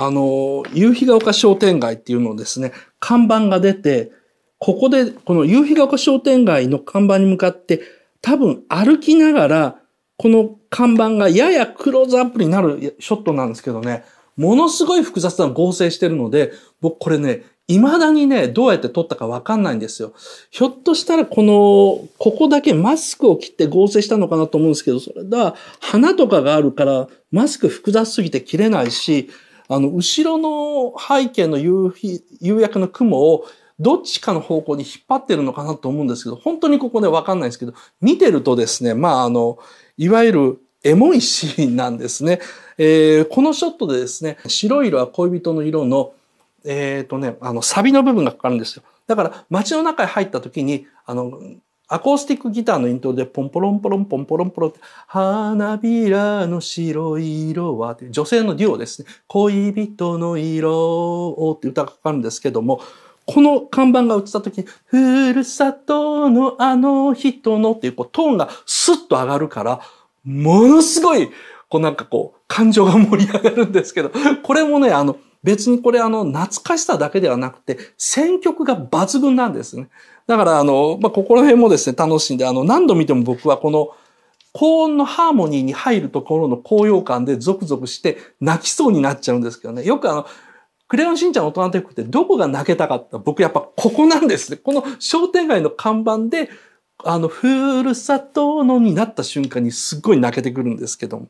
あの、夕日が丘商店街っていうのをですね、看板が出て、ここで、この夕日が丘商店街の看板に向かって、多分歩きながら、この看板がややクローズアップになるショットなんですけどね、ものすごい複雑な合成してるので、僕これね、未だにね、どうやって撮ったかわかんないんですよ。ひょっとしたらこの、ここだけマスクを切って合成したのかなと思うんですけど、それだ、花とかがあるから、マスク複雑すぎて切れないし、あの、後ろの背景の夕日、夕焼けの雲をどっちかの方向に引っ張ってるのかなと思うんですけど、本当にここでわかんないんですけど、見てるとですね、まあ、あの、いわゆるエモいシーンなんですね。えー、このショットでですね、白い色は恋人の色の、えっ、ー、とね、あの、サビの部分がかかるんですよ。だから街の中へ入った時に、あの、アコースティックギターのイントロでポンポロンポロンポンポロンポロンって、花びらの白い色は女性のデュオですね。恋人の色をって歌がかかるんですけども、この看板が映った時に、ふるさとのあの人のっていうこうトーンがスッと上がるから、ものすごい、こうなんかこう、感情が盛り上がるんですけど、これもね、あの、別にこれあの、懐かしさだけではなくて、選曲が抜群なんですね。だからあの、まあ、ここら辺もですね、楽しんで、あの、何度見ても僕はこの、高音のハーモニーに入るところの高揚感でゾクゾクして泣きそうになっちゃうんですけどね。よくあの、クレヨンしんちゃん大人帝国ってどこが泣けたかった僕やっぱここなんですね。この商店街の看板で、あの、ふるさとのになった瞬間にすっごい泣けてくるんですけども。